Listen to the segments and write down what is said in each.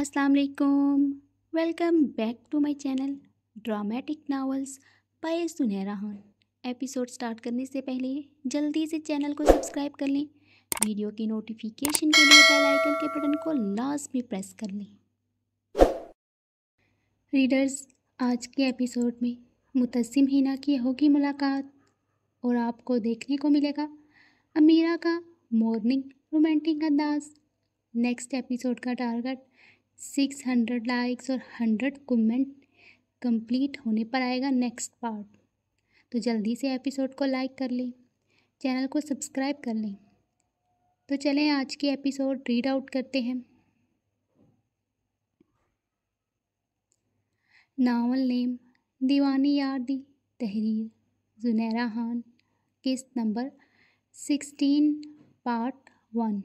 अस्सलाम वालेकुम welcome back to my channel dramatic novels पाए सुनहरा हॉन एपिसोड स्टार्ट करने से पहले जल्दी से चैनल को सब्सक्राइब कर लें वीडियो की नोटिफिकेशन के लिए बेल आइकन के बटन को लास्ट में प्रेस कर लें रीडर्स आज के एपिसोड में मुतसिम हिना की होगी मुलाकात और आपको देखने को मिलेगा अमीरा का मॉर्निंग रोमांटिक अंदाज नेक्स्ट एपिसोड का टारगेट सिक्स हंड्रेड लाइक्स और हंड्रेड कमेंट कंप्लीट होने पर आएगा नेक्स्ट पार्ट तो जल्दी से एपिसोड को लाइक कर लें चैनल को सब्सक्राइब कर लें तो चलें आज की एपिसोड रीड आउट करते हैं नावल नेम दीवानी यार दी तहरीर जुनैरा खान किस्त number sixteen part one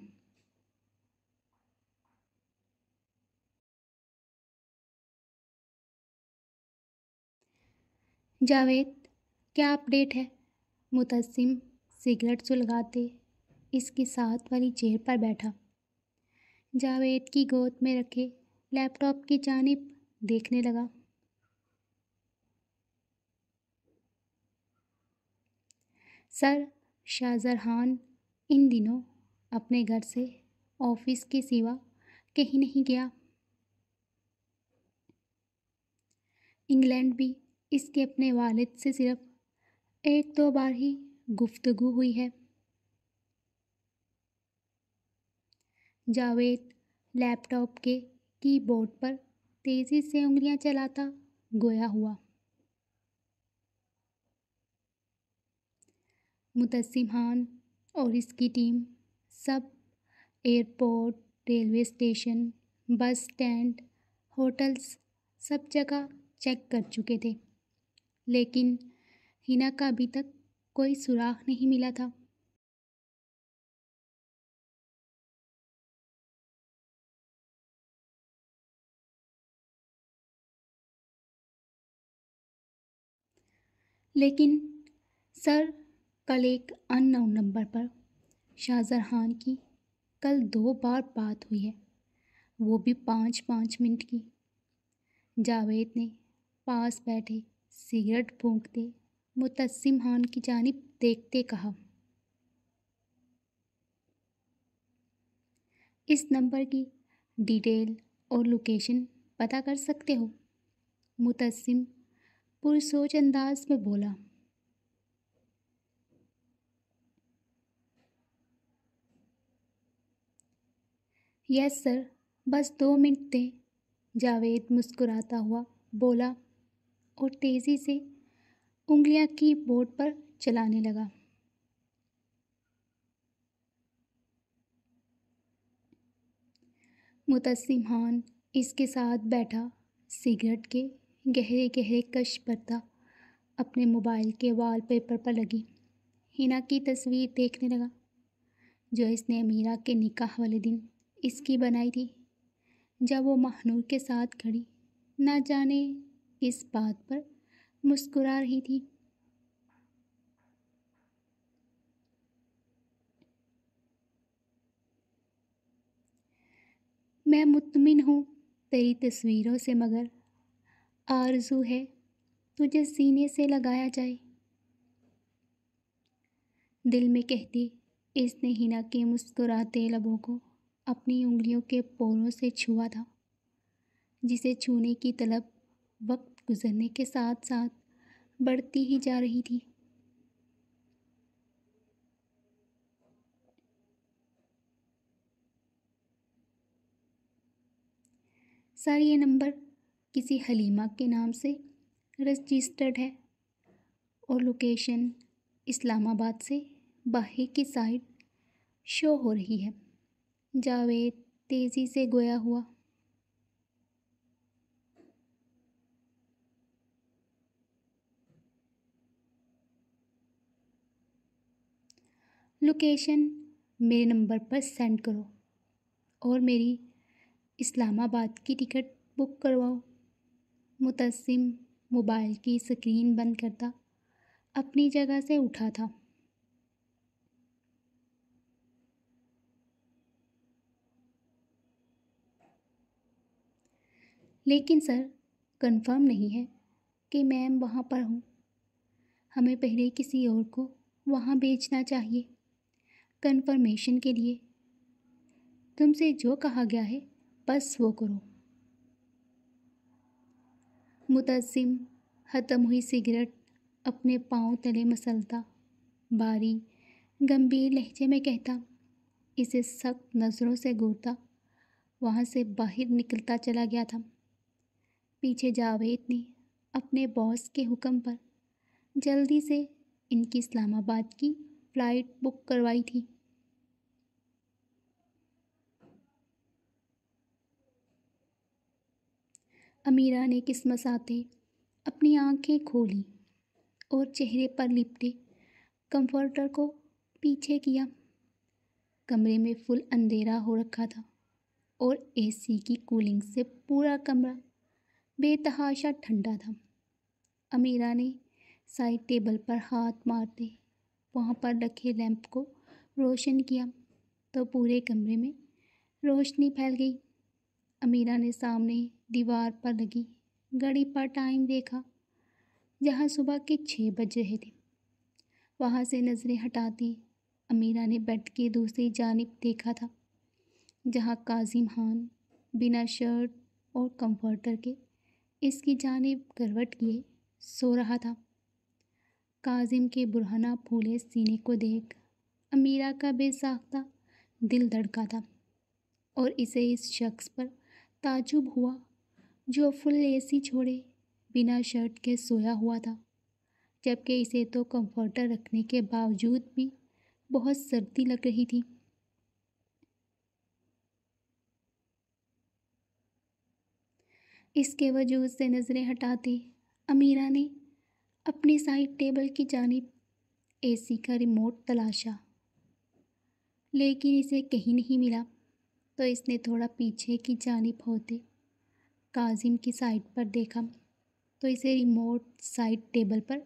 Javed क्या अपडेट है मुतसिम सिगरेट सुलगाते इसकी साथ वाली चेयर पर बैठा जावेद की गोद में रखे लैपटॉप की जानब देखने लगा सर शाहजहान इन दिनों अपने घर से ऑफिस के सिवा कहीं नहीं गया इंग्लैंड भी इसके अपने वालिद से सिर्फ एक दो बार ही गुफ्तगु हुई है जावेद लैपटॉप के कीबोर्ड पर तेज़ी से उंगलियां चलाता गोया हुआ मुतसिम खान और इसकी टीम सब airport railway station bus stand hotels सब जगह चेक कर चुके थे लेकिन हिना का अभी तक कोई सुराग नहीं मिला था लेकिन सर कल एक अननोन नंबर पर शाहजहान की कल दो बार बात हुई है वो भी पाँच पाँच मिनट की जावेद ने पास बैठे सिगरेट फूँकते मुतसिम खान की जानब देखते कहा इस नंबर की डिटेल और लोकेशन पता कर सकते हो मुतसिम पुरसोच अंदाज में बोला यस सर बस दो मिनट दें जावेद मुस्कुराता हुआ बोला और तेज़ी से उंगलियां बोर्ड पर चलाने लगा मुतसिम खान इसके साथ बैठा सिगरेट के गहरे गहरे कश पर था अपने मोबाइल के वॉलपेपर पर लगी हिना की तस्वीर देखने लगा जो इसने मीरा के निकाह वाले दिन इसकी बनाई थी जब वो महानूर के साथ खड़ी ना जाने इस बात पर मुस्कुरा रही थी मैं मुतमिन हूँ तेरी तस्वीरों से मगर आरजू है तुझे सीने से लगाया जाए दिल में कहती इसने हिना के मुस्कुराते लबों को अपनी उंगलियों के पोरों से छुआ था जिसे छूने की तलब वक्त गुजरने के साथ साथ बढ़ती ही जा रही थी सर ये नंबर किसी हलीमा के नाम से रजिस्टर्ड है और लोकेशन इस्लामाबाद से बाहर की साइड शो हो रही है जावेद तेज़ी से गोया हुआ लोकेशन मेरे नंबर पर सेंड करो और मेरी इस्लामाबाद की टिकट बुक करवाओ मुतसिम मोबाइल की स्क्रीन बंद करता अपनी जगह से उठा था लेकिन सर कंफर्म नहीं है कि मैम वहाँ पर हूँ हमें पहले किसी और को वहाँ भेजना चाहिए कन्फर्मेशन के लिए तुमसे जो कहा गया है बस वो करो मुतसिम हतम हुई सिगरेट अपने पाँव तले मसलता बारी गंभीर लहजे में कहता इसे सख्त नज़रों से घूरता वहाँ से बाहर निकलता चला गया था पीछे जावेद ने अपने बॉस के हुक्म पर जल्दी से इनकी इस्लामाबाद की फ़्लाइट बुक करवाई थी अमीरा ने आते अपनी आंखें खोली और चेहरे पर लिपटे कंफर्टर को पीछे किया कमरे में फुल अंधेरा हो रखा था और एसी की कूलिंग से पूरा कमरा बेतहाशा ठंडा था अमीरा ने साइड टेबल पर हाथ मारते वहाँ पर रखे लैंप को रोशन किया तो पूरे कमरे में रोशनी फैल गई अमीरा ने सामने दीवार पर लगी घड़ी पर टाइम देखा जहाँ सुबह के छः बज रहे थे वहाँ से नज़रें हटाती अमीरा ने बेड के दूसरी जानब देखा था जहाँ काजिम खान बिना शर्ट और कंफर्टर के इसकी जानब करवट किए सो रहा था काजिम के बुरहाना फूले सीने को देख अमीरा का बेसाख्ता दिल धड़का था और इसे इस शख्स पर ताजुब हुआ जो फुल एसी छोड़े बिना शर्ट के सोया हुआ था जबकि इसे तो कंफर्टर रखने के बावजूद भी बहुत सर्दी लग रही थी इसके वजूद से नज़रें हटाते अमीरा ने अपनी साइड टेबल की जानब एसी का रिमोट तलाशा लेकिन इसे कहीं नहीं मिला तो इसने थोड़ा पीछे की जानब होते काजिम की साइड पर देखा तो इसे रिमोट साइड टेबल पर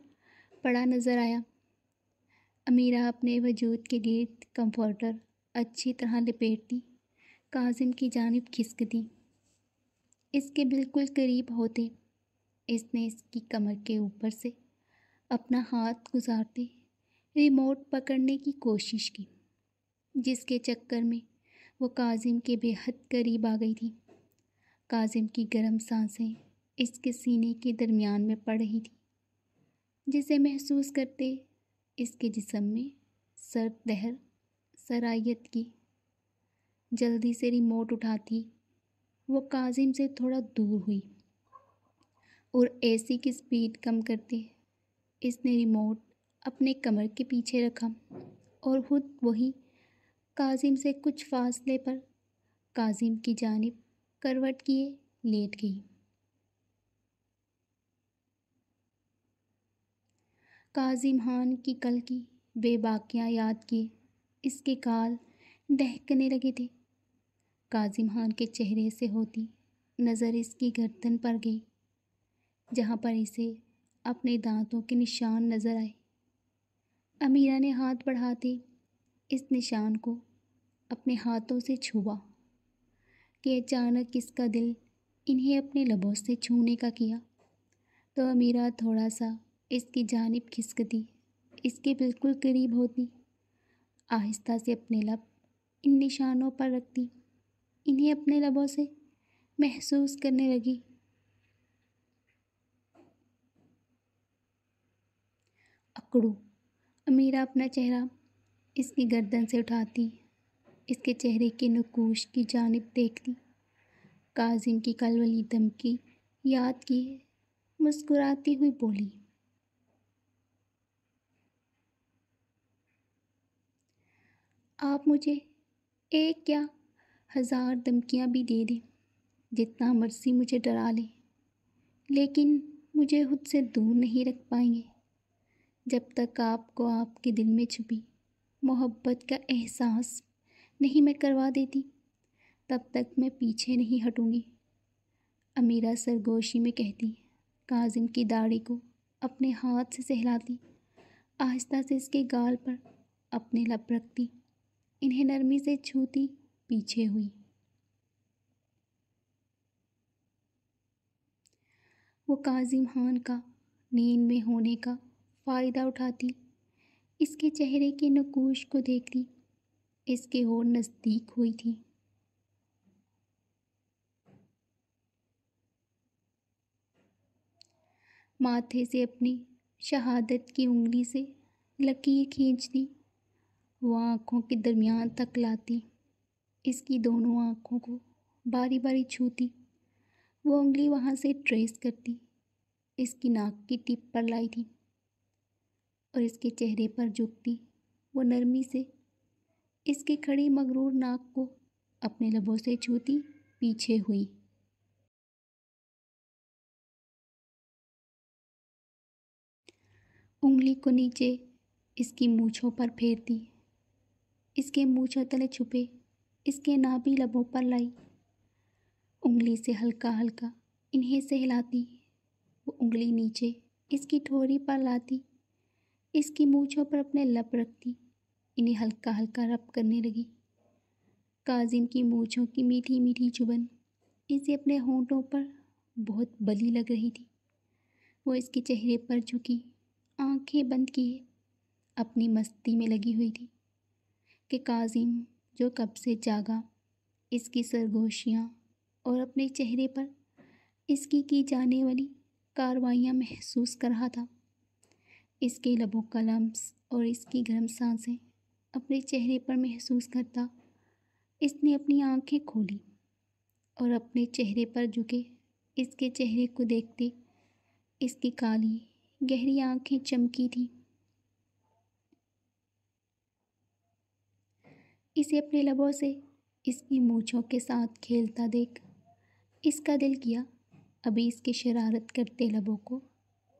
पड़ा नज़र आया अमीरा अपने वजूद के गिरद कंफर्टर अच्छी तरह लपेट दी काजिम की जानब खिसक दी इसके बिल्कुल करीब होते इसने इसकी कमर के ऊपर से अपना हाथ गुजारते रिमोट पकड़ने की कोशिश की जिसके चक्कर में वो काज़िम के बेहद करीब आ गई थी काज़िम की गर्म सांसें इसके सीने के दरमियान में पड़ रही थी जिसे महसूस करते इसके जिसम में सर्द दहर सराइत की जल्दी से रिमोट उठाती वो काजिम से थोड़ा दूर हुई और एसी की स्पीड कम करते इसने रिमोट अपने कमर के पीछे रखा और ख़ुद वही काजिम से कुछ फासले पर काजिम की जानब करवट किए लेट गई काजिम खान की कल की बेबाकियाँ याद किए इसके काल दहकने लगे थे काजिम खान के चेहरे से होती नज़र इसकी गर्दन पर गई जहाँ पर इसे अपने दांतों के निशान नज़र आए अमीरा ने हाथ बढ़ाते इस निशान को अपने हाथों से छुआ कि अचानक किसका दिल इन्हें अपने लबों से छूने का किया तो अमीरा थोड़ा सा इसकी जानब खिसकती इसके बिल्कुल करीब होती आहिस्ता से अपने लब इन निशानों पर रखती इन्हें अपने लबों से महसूस करने लगी अकड़ू अमीरा अपना चेहरा इसकी गर्दन से उठाती इसके चेहरे के नकोश की जानब देख ली काजिम की कल वाली धमकी याद की मुस्कुराती हुई बोली आप मुझे एक या हज़ार धमकियाँ भी दे दें जितना मर्जी मुझे डरा लें लेकिन मुझे खुद से दूर नहीं रख पाएंगे जब तक आपको आपके दिल में छुपी मोहब्बत का एहसास नहीं मैं करवा देती तब तक मैं पीछे नहीं हटूंगी अमीरा सरगोशी में कहती काजिम की दाढ़ी को अपने हाथ से सहलाती आहिस्ता से इसके गाल पर अपने लप रखती इन्हें नरमी से छूती पीछे हुई वो काजिम खान का नींद में होने का फ़ायदा उठाती इसके चेहरे के नकोश को देखती इसके और नज़दीक हुई थी माथे से अपनी शहादत की उंगली से लकीर खींच दी वह आँखों के दरमियान तक लाती इसकी दोनों आँखों को बारी बारी छूती वो उंगली वहाँ से ट्रेस करती इसकी नाक की टिप पर लाई थी और इसके चेहरे पर झुकती वो नरमी से इसकी खड़ी मगरूर नाक को अपने लबों से छूती पीछे हुई उंगली को नीचे इसकी मूछों पर फेर दी इसके मूछों तले छुपे इसके नाभी लबों पर लाई उंगली से हल्का हल्का इन्हें से हिलाती वो उंगली नीचे इसकी ठोरी पर लाती इसकी मूछों पर अपने लब रखती इन्हें हल्का हल्का रब करने लगी काजिम की मूछों की मीठी मीठी चुबन इसे अपने होंठों पर बहुत बली लग रही थी वो इसके चेहरे पर झुकी आंखें बंद किए अपनी मस्ती में लगी हुई थी कि काजिम जो कब से जागा इसकी सरगोशियाँ और अपने चेहरे पर इसकी की जाने वाली कार्रवाइयाँ महसूस कर रहा था इसके लबों का लम्स और इसकी गर्म सांसें अपने चेहरे पर महसूस करता इसने अपनी आंखें खोली और अपने चेहरे पर झुके इसके चेहरे को देखते इसकी काली गहरी आंखें चमकी थी इसे अपने लबों से इसकी मूछों के साथ खेलता देख इसका दिल किया अभी इसके शरारत करते लबों को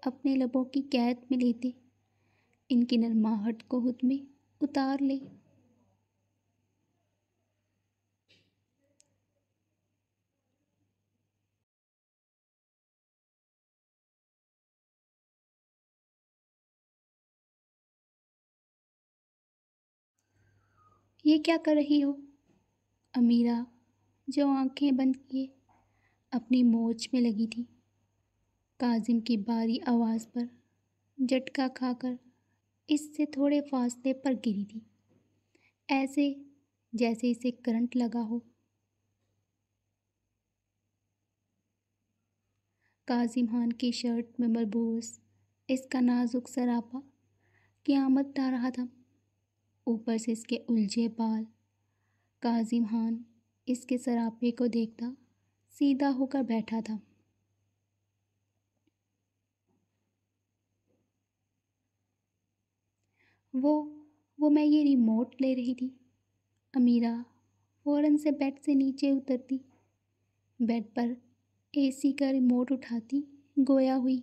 अपने लबों की कैद में लेते इनकी नरमाहट को हुत में उतार ले ये क्या कर रही हो अमीरा जो आंखें बंद किए अपनी मोच में लगी थी काजिम की बारी आवाज़ पर झटका खाकर इससे थोड़े फासले पर गिरी थी ऐसे जैसे इसे करंट लगा हो काजिम खान की शर्ट में मलबूस इसका नाजुक सरापा क़्यामत आ रहा था ऊपर से इसके उलझे बाल काजिम खान इसके सरापे को देखता सीधा होकर बैठा था वो वो मैं ये रिमोट ले रही थी अमीरा फ़ौरन से बेड से नीचे उतरती बेड पर एसी का रिमोट उठाती गोया हुई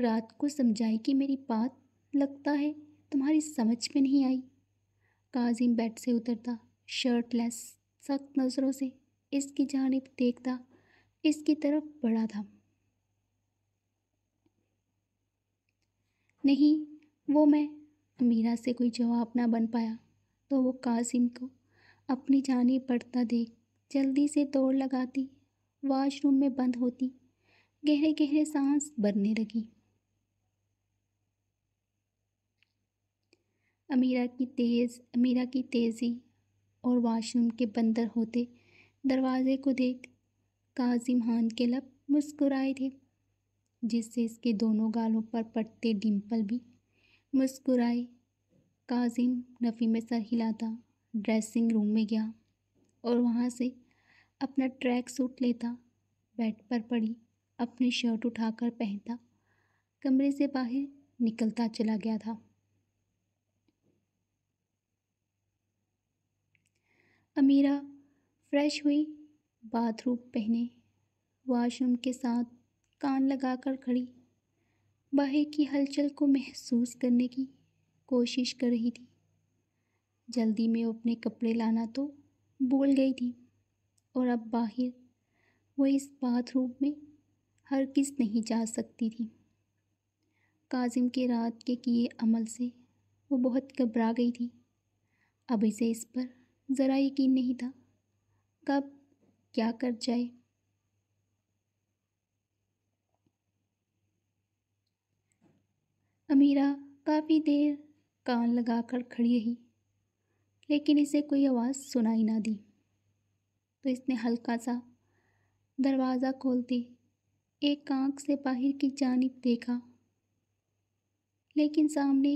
रात को समझाई कि मेरी बात लगता है तुम्हारी समझ में नहीं आई काजिम बेड से उतरता शर्टलेस सख्त नज़रों से इसकी जानब देखता इसकी तरफ बड़ा था नहीं वो मैं मीरा से कोई जवाब ना बन पाया तो वो कासिम को अपनी जानी पड़ता देख जल्दी से दौड़ लगाती वॉशरूम में बंद होती गहरे गहरे सांस भरने लगी अमीरा की तेज़ अमीरा की तेज़ी और वॉशरूम के बंदर होते दरवाज़े को देख काजिम खान के लब मुस्कुराए थे जिससे इसके दोनों गालों पर पड़ते डिंपल भी मुस्कुराए काजिम नफ़ी में सर हिलाता ड्रेसिंग रूम में गया और वहाँ से अपना ट्रैक सूट लेता बेड पर पड़ी अपनी शर्ट उठाकर पहनता कमरे से बाहर निकलता चला गया था अमीरा फ्रेश हुई बाथरूम पहने वॉशरूम के साथ कान लगाकर खड़ी बाहर की हलचल को महसूस करने की कोशिश कर रही थी जल्दी में अपने कपड़े लाना तो बोल गई थी और अब बाहर वो इस बाथरूम में हर किस नहीं जा सकती थी काजिम के रात के किए अमल से वो बहुत घबरा गई थी अब इसे इस पर ज़रा यकीन नहीं था कब क्या कर जाए अमीरा काफ़ी देर कान लगाकर खड़ी रही लेकिन इसे कोई आवाज़ सुनाई ना दी तो इसने हल्का सा दरवाज़ा खोलते एक कांख से बाहर की जानब देखा लेकिन सामने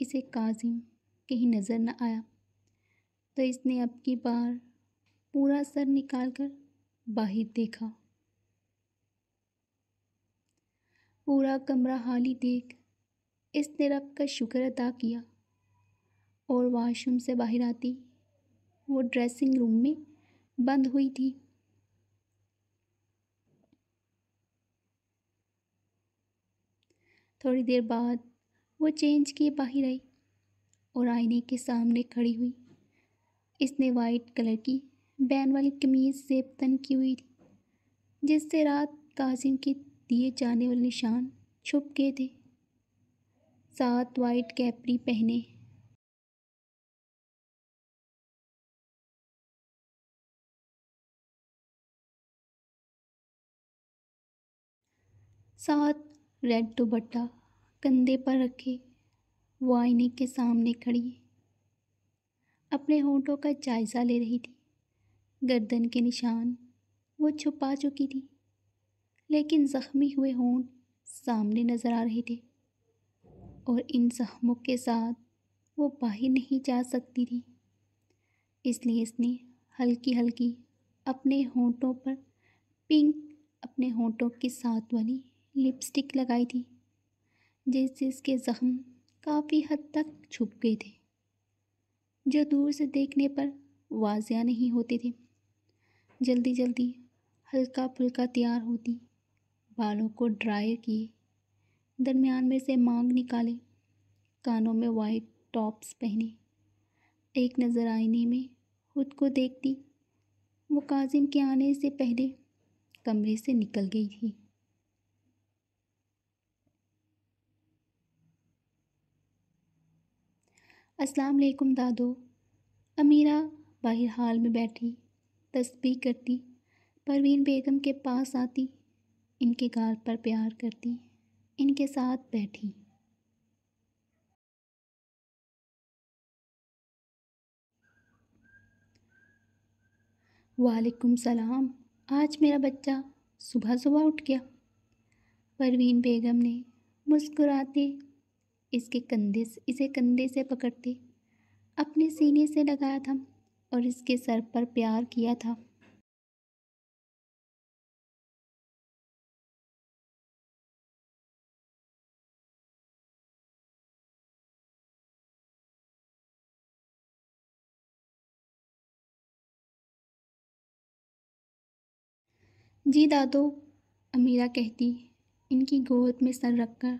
इसे काजिम कहीं नज़र न आया तो इसने अब की बार पूरा सर निकाल कर बाहर देखा पूरा कमरा हाली देख इसने रब का शुक्र अदा किया और वाशरूम से बाहर आती वो ड्रेसिंग रूम में बंद हुई थी थोड़ी देर बाद वो चेंज किए बाहर आई और आईने के सामने खड़ी हुई इसने वाइट कलर की बैन वाली कमीज़ सेब तन की हुई थी जिससे रात काजिम के दिए जाने वाले निशान छुप गए थे साथ वाइट कैपरी पहने साथ रेड दुपट्टा कंधे पर रखे वो आईने के सामने खड़ी अपने होंठों का जायज़ा ले रही थी गर्दन के निशान वो छुपा चुकी थी लेकिन ज़ख्मी हुए होंठ सामने नज़र आ रहे थे और इन सहमों के साथ वो बाहर नहीं जा सकती थी इसलिए इसने हल्की हल्की अपने होंठों पर पिंक अपने होंठों के साथ वाली लिपस्टिक लगाई थी जिससे इसके ज़ख्म काफ़ी हद तक छुप गए थे जो दूर से देखने पर वाजिया नहीं होते थे जल्दी जल्दी हल्का फुल्का तैयार होती बालों को ड्राई किए दरमियान में से मांग निकाली कानों में वाइट टॉप्स पहने एक नज़र आईने में खुद को देखती वो काजिम के आने से पहले कमरे से निकल गई थी अस्सलाम वालेकुम दादो अमीरा बाहर हाल में बैठी तस्बीह करती परवीन बेगम के पास आती इनके गाल पर प्यार करती इनके साथ बैठी वालेकुम सलाम आज मेरा बच्चा सुबह सुबह उठ गया परवीन बेगम ने मुस्कुराते इसके कंधे से इसे कंधे से पकड़ते अपने सीने से लगाया था और इसके सर पर प्यार किया था जी दादो अमीरा कहती इनकी गोद में सर रखकर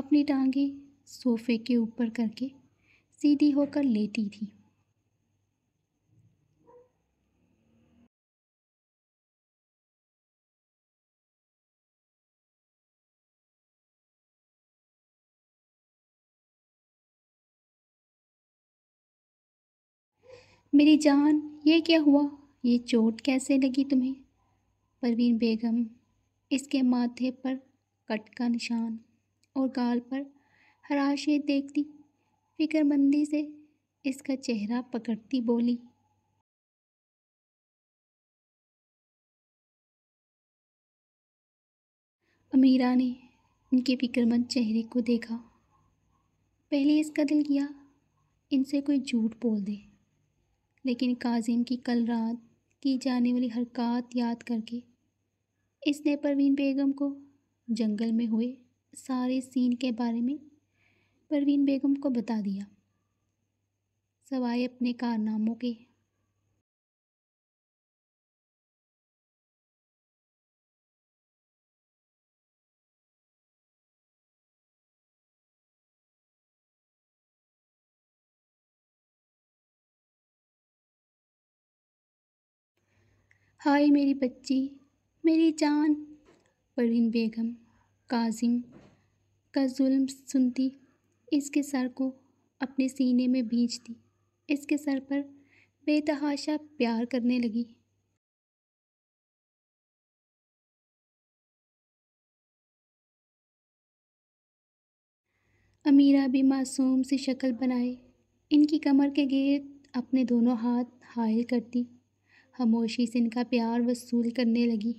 अपनी टांगें सोफे के ऊपर करके सीधी होकर लेटी थी मेरी जान ये क्या हुआ ये चोट कैसे लगी तुम्हें परवीन बेगम इसके माथे पर कट का निशान और गाल पर हराशे देखती फिक्रमंदी से इसका चेहरा पकड़ती बोली अमीरा ने इनके फिक्रमंद चेहरे को देखा पहले इसका दिल किया इनसे कोई झूठ बोल दे लेकिन काजिम की कल रात की जाने वाली हरकत याद करके इसने परवीन बेगम को जंगल में हुए सारे सीन के बारे में परवीन बेगम को बता दिया सवाए अपने कारनामों के हाय मेरी बच्ची मेरी जान परवीन बेगम काजिम का जुल्म सुनती इसके सर को अपने सीने में भींचती इसके सर पर बेतहाशा प्यार करने लगी अमीरा भी मासूम सी शक्ल बनाए इनकी कमर के गेट अपने दोनों हाथ हायल करती खामोशी से इनका प्यार वसूल करने लगी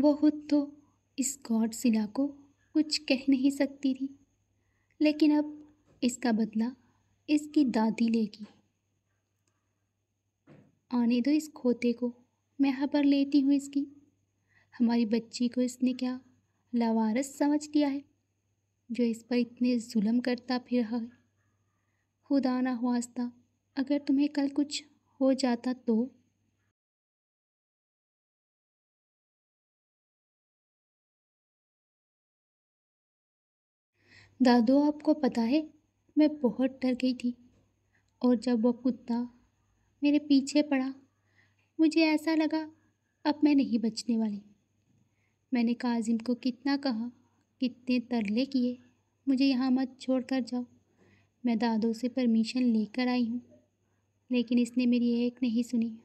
वो खुद तो इस गॉड सिला को कुछ कह नहीं सकती थी लेकिन अब इसका बदला इसकी दादी लेगी आने दो इस खोते को मैं पर लेती हूँ इसकी हमारी बच्ची को इसने क्या लावारस समझ लिया है जो इस पर इतने जुल्म करता फिर है खुदा ना वास्ता अगर तुम्हें कल कुछ हो जाता तो दादू आपको पता है मैं बहुत डर गई थी और जब वो कुत्ता मेरे पीछे पड़ा मुझे ऐसा लगा अब मैं नहीं बचने वाली मैंने काजिम को कितना कहा कितने तरले किए मुझे यहाँ मत छोड़ कर जाओ मैं दादों से परमिशन लेकर आई हूँ लेकिन इसने मेरी एक नहीं सुनी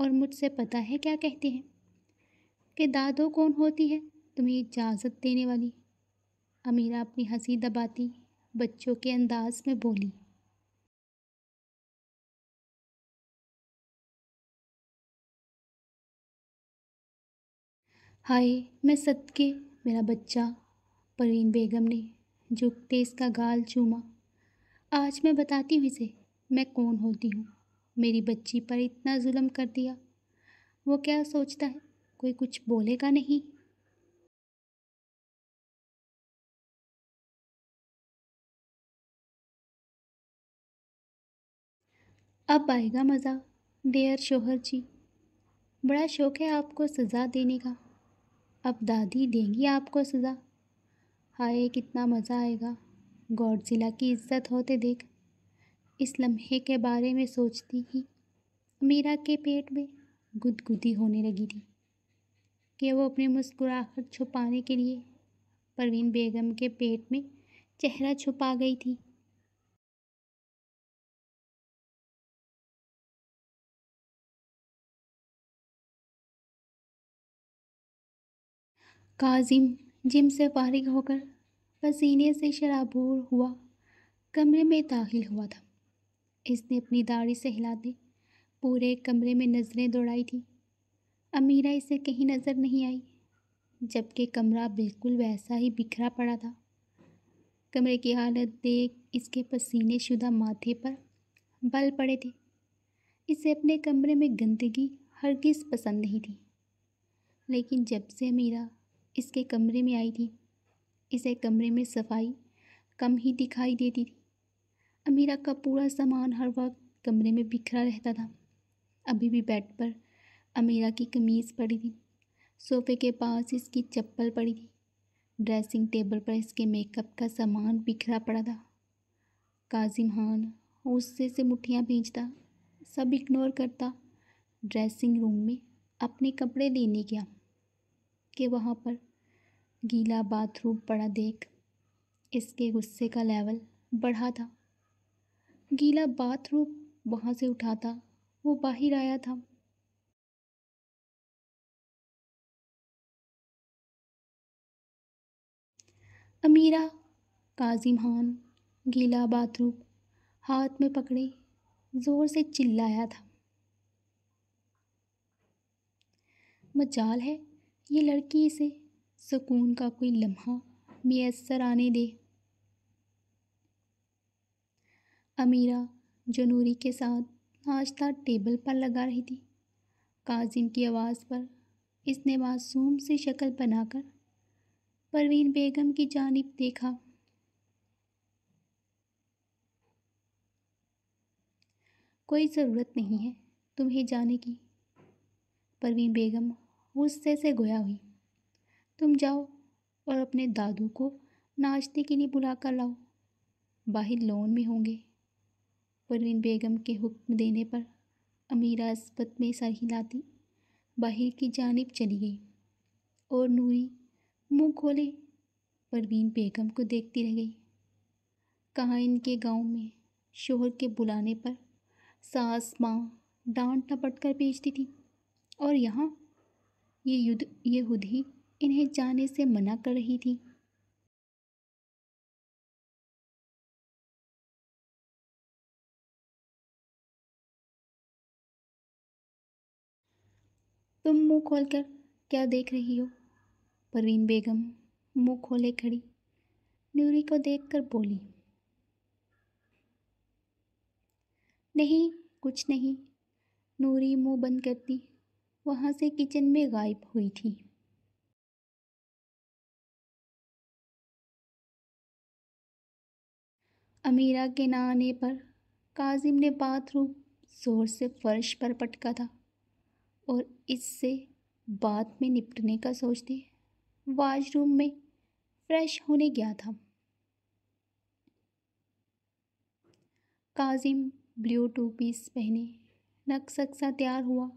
और मुझसे पता है क्या कहते हैं कि दादो कौन होती है तुम्हें इजाज़त देने वाली अमीरा अपनी हंसी दबाती बच्चों के अंदाज में बोली हाय मैं सदके मेरा बच्चा परवीन बेगम ने झुकते इसका गाल चूमा आज मैं बताती हूँ इसे मैं कौन होती हूँ मेरी बच्ची पर इतना जुल्म कर दिया वो क्या सोचता है कोई कुछ बोलेगा नहीं अब आएगा मज़ा डेयर शोहर जी बड़ा शौक़ है आपको सज़ा देने का अब दादी देंगी आपको सज़ा हाय कितना मज़ा आएगा जिला की इज्जत होते देख इस लम्हे के बारे में सोचती ही मीरा के पेट में गुदगुदी होने लगी थी कि वो अपनी मुस्कुराहट छुपाने के लिए परवीन बेगम के पेट में चेहरा छुपा गई थी काजिम जिम से फारिग होकर पसीने से शराबोर हुआ कमरे में दाखिल हुआ था इसने अपनी दाढ़ी से हिलाते पूरे कमरे में नज़रें दौड़ाई थी अमीरा इसे कहीं नज़र नहीं आई जबकि कमरा बिल्कुल वैसा ही बिखरा पड़ा था कमरे की हालत देख इसके पसीने शुदा माथे पर बल पड़े थे इसे अपने कमरे में गंदगी हर किस पसंद नहीं थी लेकिन जब से अमीरा इसके कमरे में आई थी इसे कमरे में सफाई कम ही दिखाई देती थी अमीरा का पूरा सामान हर वक्त कमरे में बिखरा रहता था अभी भी बेड पर अमीरा की कमीज़ पड़ी थी सोफे के पास इसकी चप्पल पड़ी थी ड्रेसिंग टेबल पर इसके मेकअप का सामान बिखरा पड़ा था काजिम खान गुस्से से मुठियाँ भेजता सब इग्नोर करता ड्रेसिंग रूम में अपने कपड़े लेने गया कि वहाँ पर गीला बाथरूम पड़ा देख इसके गुस्से का लेवल बढ़ा था गीला बाथरूम वहाँ से उठा था वो बाहर आया था अमीरा काजिम खान गीला बाथरूम हाथ में पकड़े ज़ोर से चिल्लाया था मजाल है ये लड़की इसे सुकून का कोई लम्हा मैसर आने दे अमीरा जो नूरी के साथ नाश्ता टेबल पर लगा रही थी काजिम की आवाज़ पर इसने मासूम सी शक्ल बनाकर परवीन बेगम की जानब देखा कोई ज़रूरत नहीं है तुम्हें जाने की परवीन बेगम गुस्से से गोया हुई तुम जाओ और अपने दादू को नाश्ते के लिए बुला कर लाओ बाहिर लोन में होंगे परवीन बेगम के हुक्म देने पर अमीरा अस्पत में सर हिलाती बाहर की जानब चली गई और नूरी मुंह खोले परवीन बेगम को देखती रह गई कहाँ इनके गांव में शोहर के बुलाने पर सास माँ डांट टपट कर भेजती थी और यहाँ ये युद्ध ये खुद ही इन्हें जाने से मना कर रही थी तुम मुंह खोलकर क्या देख रही हो परवीन बेगम मुंह खोले खड़ी नूरी को देखकर बोली नहीं कुछ नहीं नूरी मुंह बंद करती वहाँ से किचन में गायब हुई थी अमीरा के ना आने पर काजिम ने बाथरूम ज़ोर से फर्श पर पटका था और इससे बाद में निपटने का सोचते वाशरूम में फ्रेश होने गया था काजिम ब्लू टू पीस पहने नक्सक सा तैयार हुआ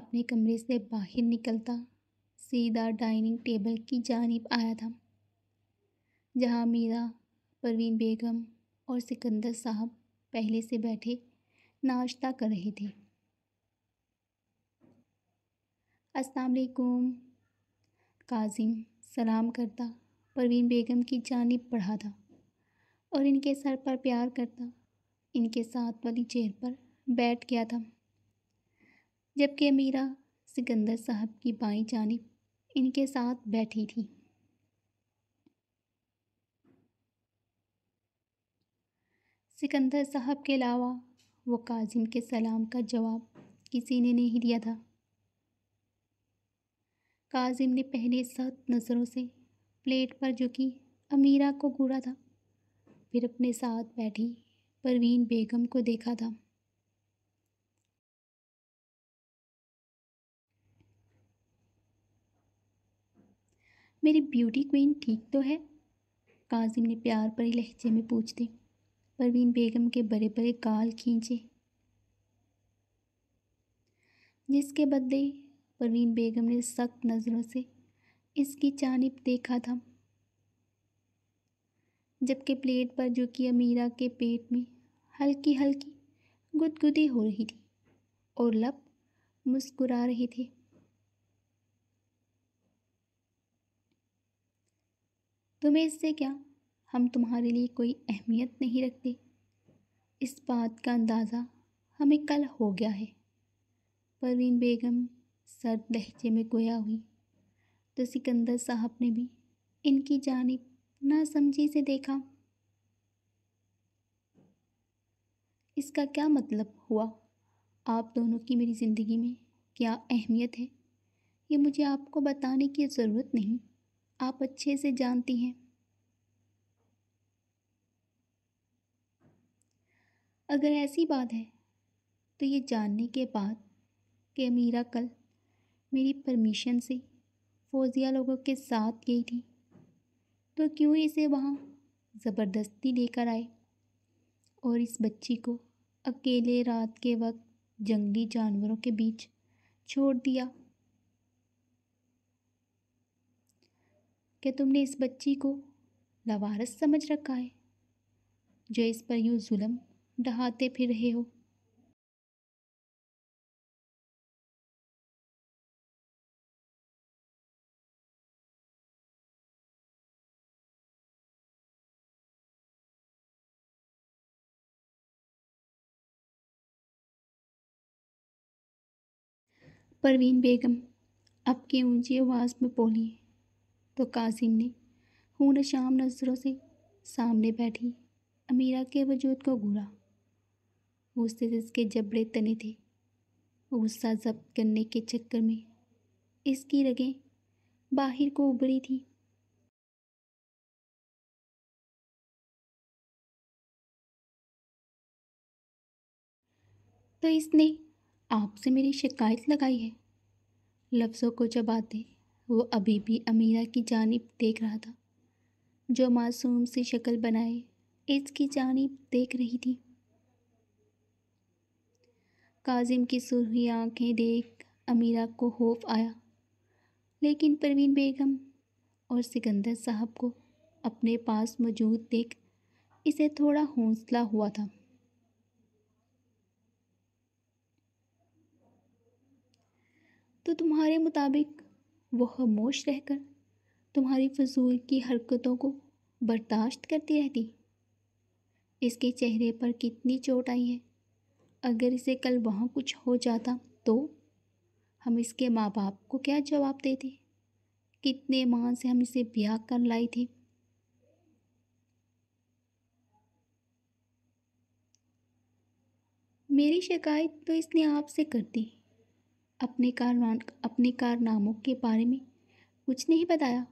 अपने कमरे से बाहर निकलता सीधा डाइनिंग टेबल की जानब आया था जहाँ मीरा परवीन बेगम और सिकंदर साहब पहले से बैठे नाश्ता कर रहे थे अस्सलाम वालेकुम काजिम सलाम करता परवीन बेगम की जानब पढ़ा था और इनके सर पर प्यार करता इनके साथ वाली चेयर पर बैठ गया था जबकि अमीरा सिकंदर साहब की बाई जानब इनके साथ बैठी थी सिकंदर साहब के अलावा वो काजिम के सलाम का जवाब किसी ने नहीं दिया था काजिम ने पहले सख्त नज़रों से प्लेट पर झुकी अमीरा को घूरा था फिर अपने साथ बैठी परवीन बेगम को देखा था मेरी ब्यूटी क्वीन ठीक तो है काजिम ने प्यार भरे लहजे में पूछते परवीन बेगम के बड़े बड़े काल खींचे जिसके बदले परवीन बेगम ने सख्त नज़रों से इसकी जानब देखा था जबकि प्लेट पर झुकी अमीरा के पेट में हल्की हल्की गुदगुदी हो रही थी और लब मुस्कुरा रहे थे तुम्हें इससे क्या हम तुम्हारे लिए कोई अहमियत नहीं रखते इस बात का अंदाज़ा हमें कल हो गया है परवीन बेगम सर लहजे में गोया हुई तो सिकंदर साहब ने भी इनकी जानब नासमझी से देखा इसका क्या मतलब हुआ आप दोनों की मेरी ज़िंदगी में क्या अहमियत है ये मुझे आपको बताने की ज़रूरत नहीं आप अच्छे से जानती हैं अगर ऐसी बात है तो ये जानने के बाद कि अमीरा कल मेरी परमिशन से फौजिया लोगों के साथ गई थी तो क्यों इसे वहाँ ज़बरदस्ती लेकर आए और इस बच्ची को अकेले रात के वक्त जंगली जानवरों के बीच छोड़ दिया क्या तुमने इस बच्ची को लवारस समझ रखा है जो इस पर यूँ जुल्म डहाते फिर रहे हो परवीन बेगम आपकी ऊंची आवाज़ में बोली तो कासिम ने हूर शाम नजरों से सामने बैठी अमीरा के वजूद को घूरा उससे इसके जबड़े तने थे गुस्सा जब्त करने के चक्कर में इसकी रगें बाहर को उभरी थी तो इसने आपसे मेरी शिकायत लगाई है लफ्ज़ों को चबाते वो अभी भी अमीरा की जानब देख रहा था जो मासूम सी शक्ल बनाए इसकी जानब देख रही थी काजिम की सुरही आंखें देख अमीरा को खौफ आया लेकिन परवीन बेगम और सिकंदर साहब को अपने पास मौजूद देख इसे थोड़ा हौसला हुआ था तो तुम्हारे मुताबिक वो खामोश रहकर तुम्हारी फजूल की हरकतों को बर्दाश्त करती रहती इसके चेहरे पर कितनी चोट आई है अगर इसे कल वहाँ कुछ हो जाता तो हम इसके माँ बाप को क्या जवाब देते कितने माँ से हम इसे ब्याह कर लाई थी मेरी शिकायत तो इसने आपसे कर दी अपने कारनाम अपने कारनामों के बारे में कुछ नहीं बताया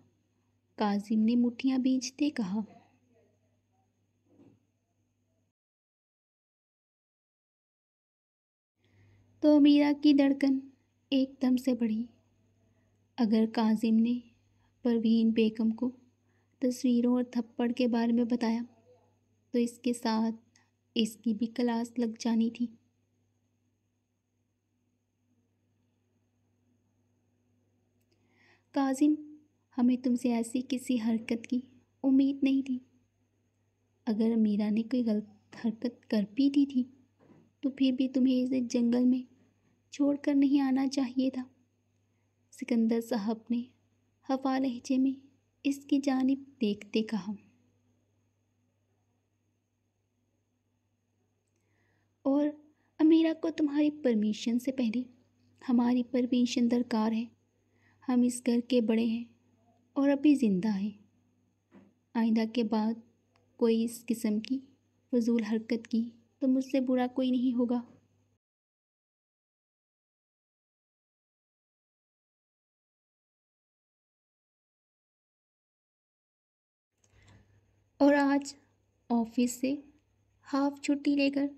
काजिम ने मुठियाँ बीजते कहा तो अमीरा की धड़कन एकदम से बढ़ी अगर काजिम ने परवीन बेगम को तस्वीरों और थप्पड़ के बारे में बताया तो इसके साथ इसकी भी क्लास लग जानी थी काजिम हमें तुमसे ऐसी किसी हरकत की उम्मीद नहीं थी अगर मीरा ने कोई गलत हरकत कर भी दी थी तो फिर भी तुम्हें इसे जंगल में छोड़कर नहीं आना चाहिए था सिकंदर साहब ने हवा लहजे में इसकी जानब देखते कहा और अमीरा को तुम्हारी परमिशन से पहले हमारी परमिशन दरकार है हम इस घर के बड़े हैं और अभी ज़िंदा हैं आइंदा के बाद कोई इस किस्म की फजूल हरकत की तो मुझसे बुरा कोई नहीं होगा और आज ऑफिस से हाफ छुट्टी लेकर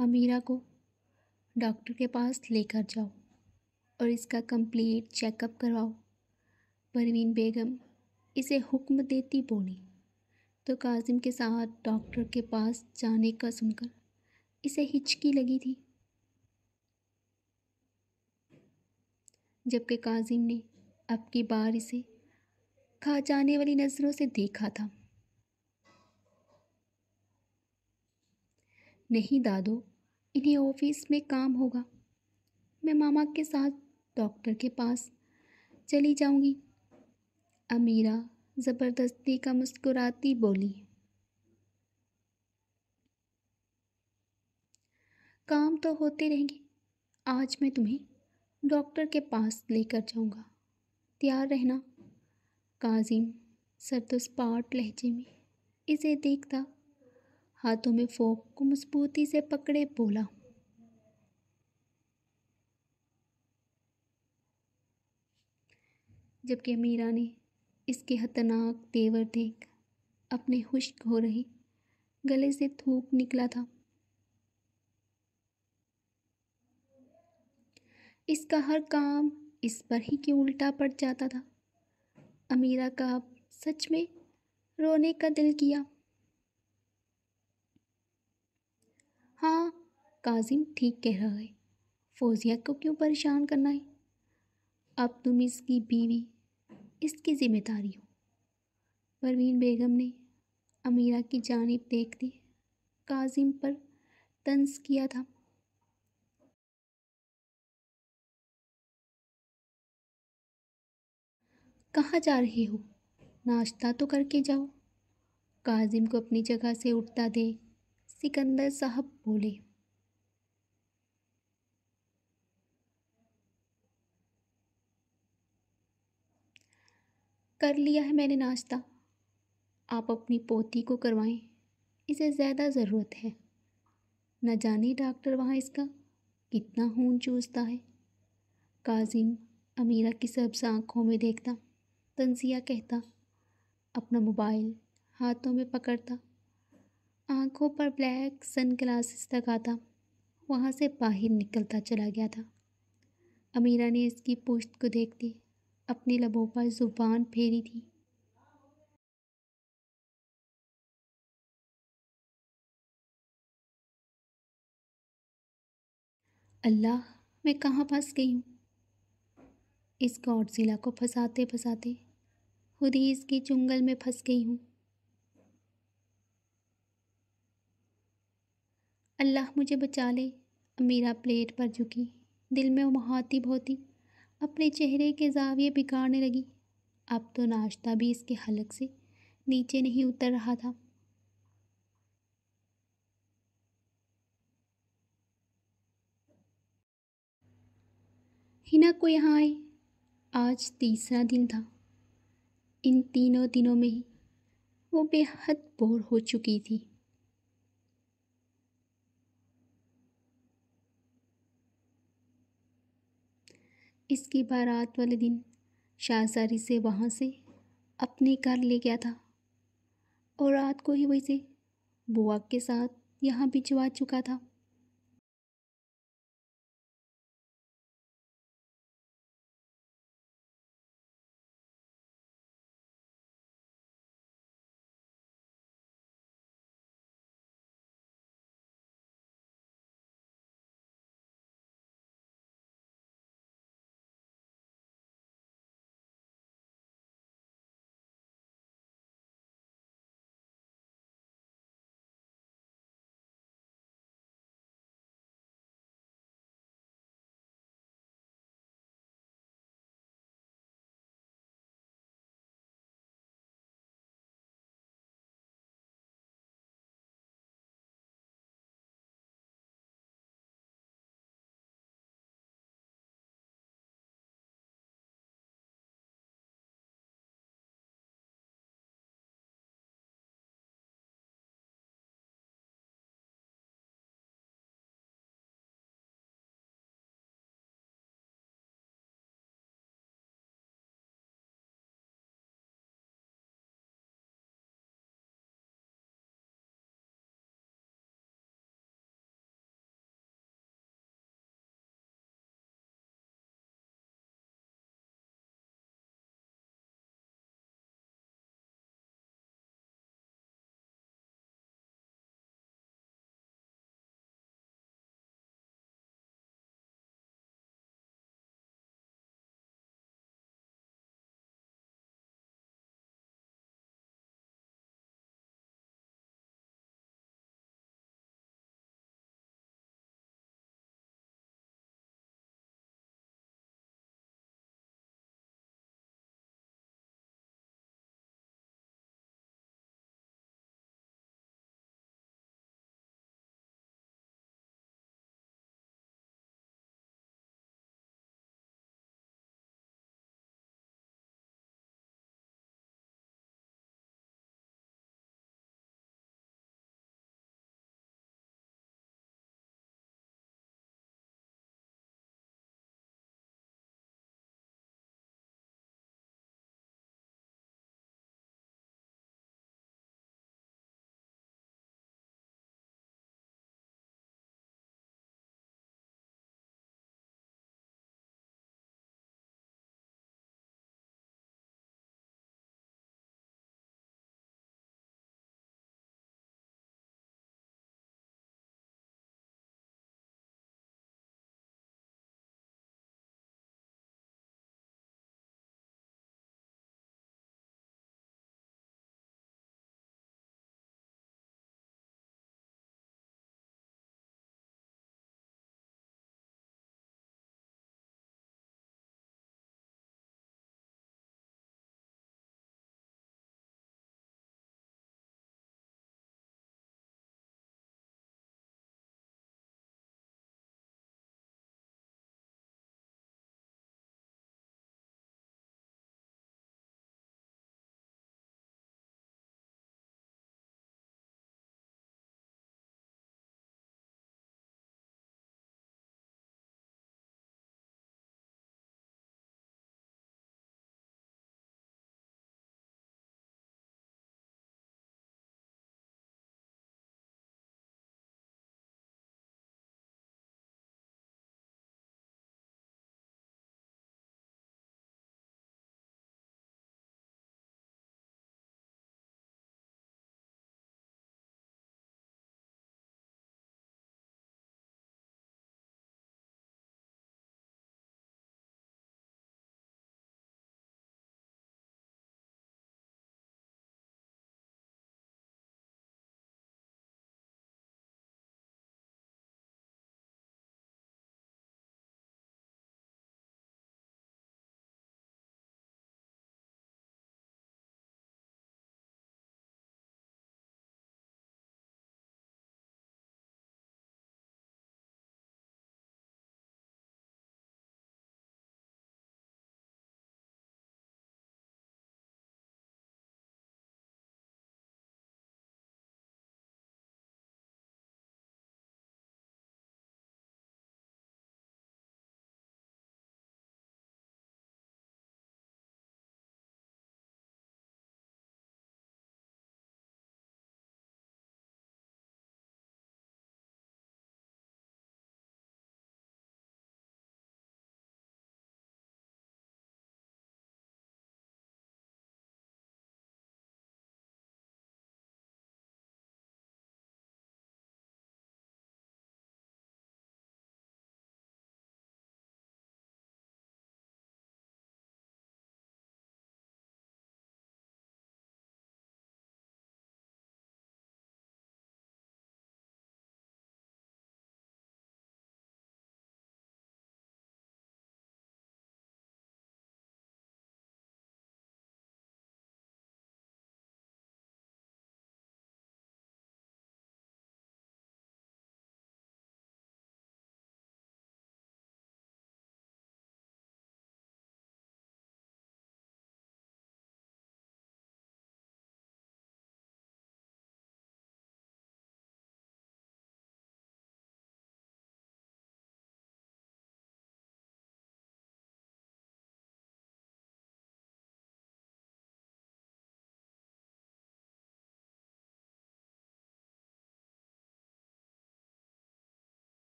अमीरा को डॉक्टर के पास लेकर जाओ और इसका कंप्लीट चेकअप करवाओ परवीन बेगम इसे हुक्म देती बोली तो काजिम के साथ डॉक्टर के पास जाने का सुनकर इसे हिचकी लगी थी जबकि काजिम ने अब की बार इसे खा जाने वाली नज़रों से देखा था नहीं दादू इन्हें ऑफिस में काम होगा मैं मामा के साथ डॉक्टर के पास चली जाऊंगी अमीरा ज़बरदस्ती का मुस्कुराती बोली काम तो होते रहेंगे आज मैं तुम्हें डॉक्टर के पास लेकर जाऊंगा तैयार रहना काजिम सरदुस्पाट लहजे में इसे देखता हाथों में फोक को मजबूती से पकड़े बोला जबकि मीरा ने इसके खतरनाक तेवर देख अपने खुश्क हो रहे गले से थूक निकला था इसका हर काम इस पर ही क्यों उल्टा पड़ जाता था अमीरा का अब सच में रोने का दिल किया हाँ काजिम ठीक कह रहा है फौजिया को क्यों परेशान करना है अब तुम इसकी बीवी इसकी जिम्मेदारी हो परवीन बेगम ने अमीरा की जानब देख दी काजिम पर तंज किया था कहाँ जा रहे हो नाश्ता तो करके जाओ काजिम को अपनी जगह से उठता देख सिकंदर साहब बोले कर लिया है मैंने नाश्ता आप अपनी पोती को करवाएं इसे ज़्यादा ज़रूरत है न जाने डॉक्टर वहाँ इसका कितना खून चूसता है काजिम अमीरा की सब आँखों में देखता तंसिया कहता अपना मोबाइल हाथों में पकड़ता आंखों पर ब्लैक सन ग्लासेस लगा था वहाँ से बाहर निकलता चला गया था अमीरा ने इसकी पुश्त को देखती अपने लबों पर ज़ुबान फेरी थी अल्लाह मैं कहाँ फंस गई हूँ इस जिला को फंसाते फंसाते खुद ही इसकी चुंगल में फंस गई हूँ अल्लाह मुझे बचा ले अमीरा प्लेट पर झुकी दिल में उमहाती भोती अपने चेहरे के जाविये बिगाड़ने लगी अब तो नाश्ता भी इसके हलक से नीचे नहीं उतर रहा था हिना को यहाँ आए आज तीसरा दिन था इन तीनों दिनों में ही वो बेहद बोर हो चुकी थी इसकी बारात वाले दिन शाहजारी से वहाँ से अपने घर ले गया था और रात को ही वैसे बुआ के साथ यहाँ भिजवा चुका था